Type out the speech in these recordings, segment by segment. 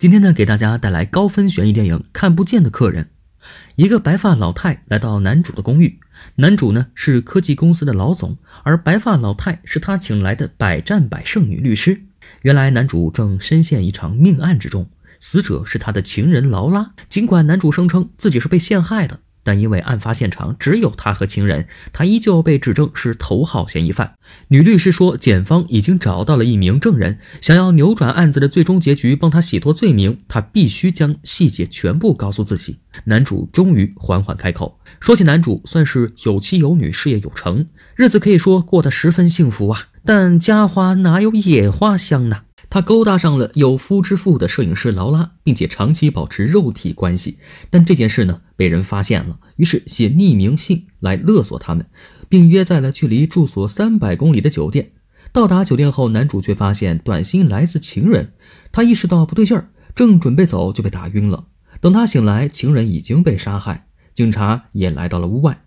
今天呢，给大家带来高分悬疑电影《看不见的客人》。一个白发老太来到男主的公寓，男主呢是科技公司的老总，而白发老太是他请来的百战百胜女律师。原来男主正深陷一场命案之中，死者是他的情人劳拉。尽管男主声称自己是被陷害的。但因为案发现场只有他和情人，他依旧被指证是头号嫌疑犯。女律师说，检方已经找到了一名证人，想要扭转案子的最终结局，帮他洗脱罪名，他必须将细节全部告诉自己。男主终于缓缓开口，说起男主算是有妻有女，事业有成，日子可以说过得十分幸福啊。但家花哪有野花香呢？他勾搭上了有夫之妇的摄影师劳拉，并且长期保持肉体关系。但这件事呢，被人发现了，于是写匿名信来勒索他们，并约在了距离住所三百公里的酒店。到达酒店后，男主却发现短信来自情人，他意识到不对劲儿，正准备走就被打晕了。等他醒来，情人已经被杀害，警察也来到了屋外。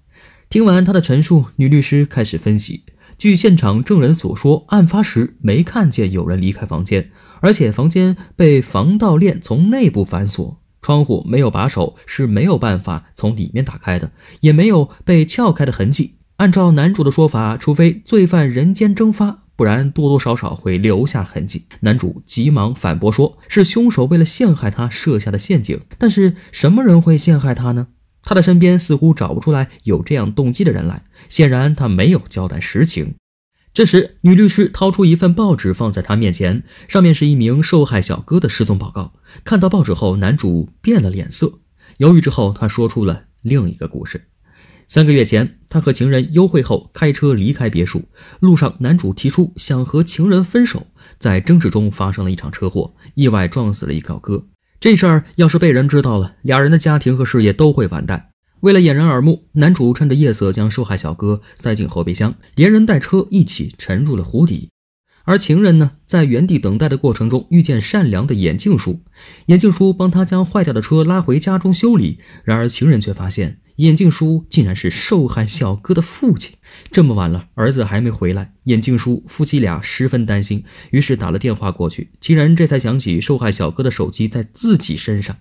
听完他的陈述，女律师开始分析。据现场证人所说，案发时没看见有人离开房间，而且房间被防盗链从内部反锁，窗户没有把手，是没有办法从里面打开的，也没有被撬开的痕迹。按照男主的说法，除非罪犯人间蒸发，不然多多少少会留下痕迹。男主急忙反驳说：“是凶手为了陷害他设下的陷阱，但是什么人会陷害他呢？”他的身边似乎找不出来有这样动机的人来，显然他没有交代实情。这时，女律师掏出一份报纸放在他面前，上面是一名受害小哥的失踪报告。看到报纸后，男主变了脸色，犹豫之后，他说出了另一个故事：三个月前，他和情人幽会后开车离开别墅，路上男主提出想和情人分手，在争执中发生了一场车祸，意外撞死了一小哥。这事儿要是被人知道了，俩人的家庭和事业都会完蛋。为了掩人耳目，男主趁着夜色将受害小哥塞进后备箱，连人带车一起沉入了湖底。而情人呢，在原地等待的过程中，遇见善良的眼镜叔。眼镜叔帮他将坏掉的车拉回家中修理。然而情人却发现，眼镜叔竟然是受害小哥的父亲。这么晚了，儿子还没回来，眼镜叔夫妻俩十分担心，于是打了电话过去。情人这才想起受害小哥的手机在自己身上，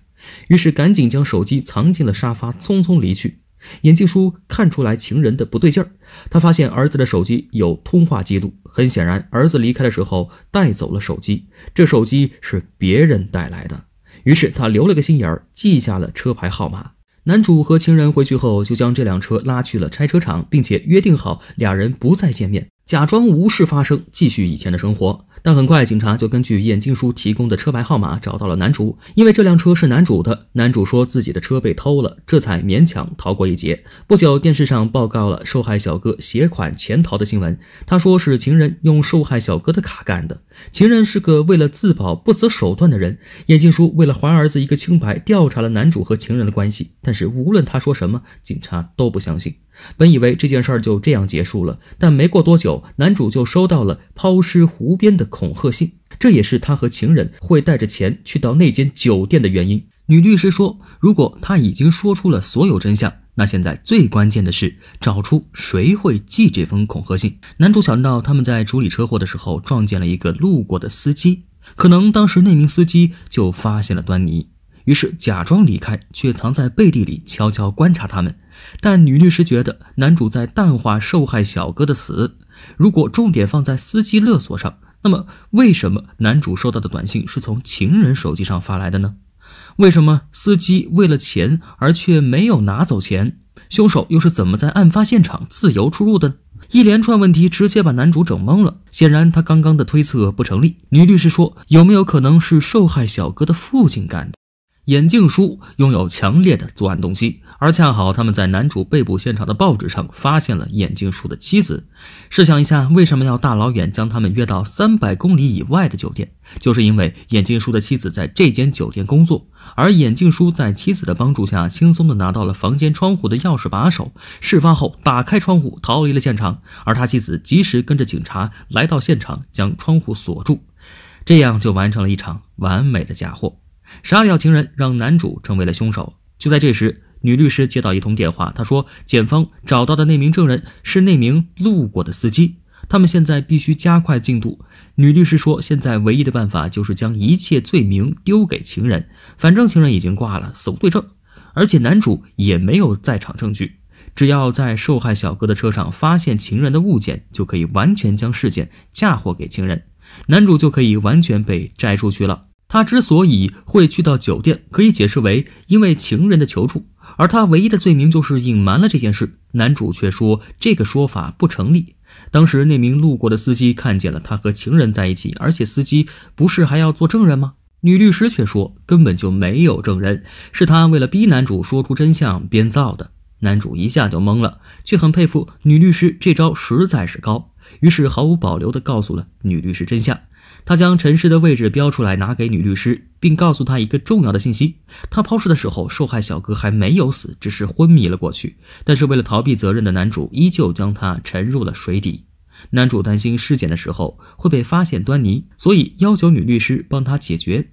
于是赶紧将手机藏进了沙发，匆匆离去。眼镜叔看出来情人的不对劲儿，他发现儿子的手机有通话记录，很显然儿子离开的时候带走了手机，这手机是别人带来的，于是他留了个心眼儿，记下了车牌号码。男主和情人回去后，就将这辆车拉去了拆车厂，并且约定好俩人不再见面，假装无事发生，继续以前的生活。但很快，警察就根据眼镜叔提供的车牌号码找到了男主，因为这辆车是男主的。男主说自己的车被偷了，这才勉强逃过一劫。不久，电视上报告了受害小哥携款潜逃的新闻。他说是情人用受害小哥的卡干的。情人是个为了自保不择手段的人。眼镜叔为了还儿子一个清白，调查了男主和情人的关系。但是无论他说什么，警察都不相信。本以为这件事就这样结束了，但没过多久，男主就收到了抛尸湖边的。恐吓信，这也是他和情人会带着钱去到那间酒店的原因。女律师说：“如果他已经说出了所有真相，那现在最关键的是找出谁会寄这封恐吓信。”男主想到他们在处理车祸的时候撞见了一个路过的司机，可能当时那名司机就发现了端倪，于是假装离开，却藏在背地里悄悄观察他们。但女律师觉得男主在淡化受害小哥的死，如果重点放在司机勒索上。那么，为什么男主收到的短信是从情人手机上发来的呢？为什么司机为了钱而却没有拿走钱？凶手又是怎么在案发现场自由出入的？一连串问题直接把男主整懵了。显然，他刚刚的推测不成立。女律师说：“有没有可能是受害小哥的父亲干的？”眼镜叔拥有强烈的作案动机，而恰好他们在男主被捕现场的报纸上发现了眼镜叔的妻子。试想一下，为什么要大老远将他们约到三百公里以外的酒店？就是因为眼镜叔的妻子在这间酒店工作，而眼镜叔在妻子的帮助下轻松的拿到了房间窗户的钥匙把手。事发后，打开窗户逃离了现场，而他妻子及时跟着警察来到现场，将窗户锁住，这样就完成了一场完美的假货。杀了情人，让男主成为了凶手。就在这时，女律师接到一通电话，她说：“检方找到的那名证人是那名路过的司机，他们现在必须加快进度。”女律师说：“现在唯一的办法就是将一切罪名丢给情人，反正情人已经挂了，死无对证，而且男主也没有在场证据。只要在受害小哥的车上发现情人的物件，就可以完全将事件嫁祸给情人，男主就可以完全被摘出去了。”他之所以会去到酒店，可以解释为因为情人的求助，而他唯一的罪名就是隐瞒了这件事。男主却说这个说法不成立，当时那名路过的司机看见了他和情人在一起，而且司机不是还要做证人吗？女律师却说根本就没有证人，是他为了逼男主说出真相编造的。男主一下就懵了，却很佩服女律师这招实在是高。于是毫无保留地告诉了女律师真相，他将沉尸的位置标出来，拿给女律师，并告诉她一个重要的信息：他抛尸的时候，受害小哥还没有死，只是昏迷了过去。但是为了逃避责任的男主，依旧将他沉入了水底。男主担心尸检的时候会被发现端倪，所以要求女律师帮他解决。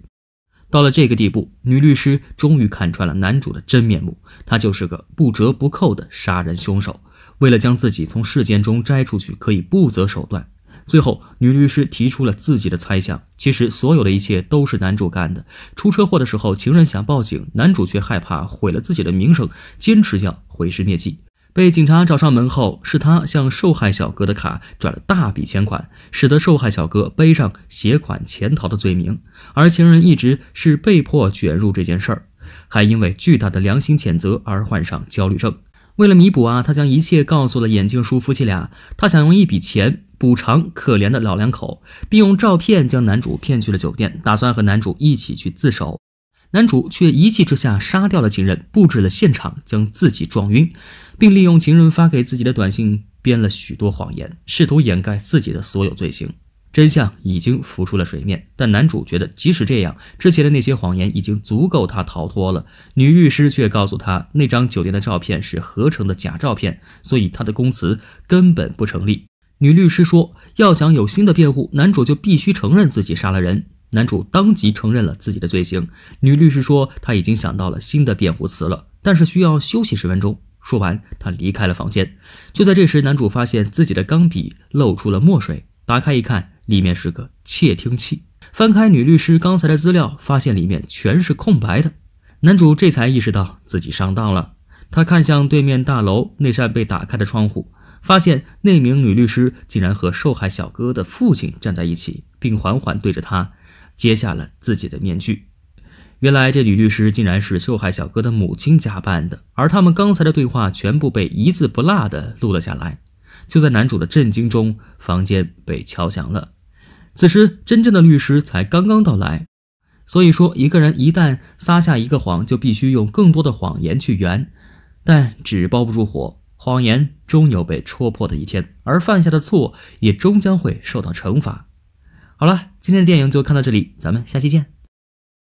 到了这个地步，女律师终于看穿了男主的真面目，他就是个不折不扣的杀人凶手。为了将自己从事件中摘出去，可以不择手段。最后，女律师提出了自己的猜想：其实所有的一切都是男主干的。出车祸的时候，情人想报警，男主却害怕毁了自己的名声，坚持要毁尸灭迹。被警察找上门后，是他向受害小哥的卡转了大笔钱款，使得受害小哥背上携款潜逃的罪名。而情人一直是被迫卷入这件事儿，还因为巨大的良心谴责而患上焦虑症。为了弥补啊，他将一切告诉了眼镜叔夫妻俩。他想用一笔钱补偿可怜的老两口，并用照片将男主骗去了酒店，打算和男主一起去自首。男主却一气之下杀掉了情人，布置了现场，将自己撞晕，并利用情人发给自己的短信编了许多谎言，试图掩盖自己的所有罪行。真相已经浮出了水面，但男主觉得即使这样，之前的那些谎言已经足够他逃脱了。女律师却告诉他，那张酒店的照片是合成的假照片，所以他的供词根本不成立。女律师说，要想有新的辩护，男主就必须承认自己杀了人。男主当即承认了自己的罪行。女律师说，他已经想到了新的辩护词了，但是需要休息十分钟。说完，他离开了房间。就在这时，男主发现自己的钢笔露出了墨水，打开一看。里面是个窃听器。翻开女律师刚才的资料，发现里面全是空白的。男主这才意识到自己上当了。他看向对面大楼那扇被打开的窗户，发现那名女律师竟然和受害小哥的父亲站在一起，并缓缓对着他揭下了自己的面具。原来这女律师竟然是受害小哥的母亲假扮的，而他们刚才的对话全部被一字不落的录了下来。就在男主的震惊中，房间被敲响了。此时，真正的律师才刚刚到来。所以说，一个人一旦撒下一个谎，就必须用更多的谎言去圆。但纸包不住火，谎言终有被戳破的一天，而犯下的错也终将会受到惩罚。好了，今天的电影就看到这里，咱们下期见。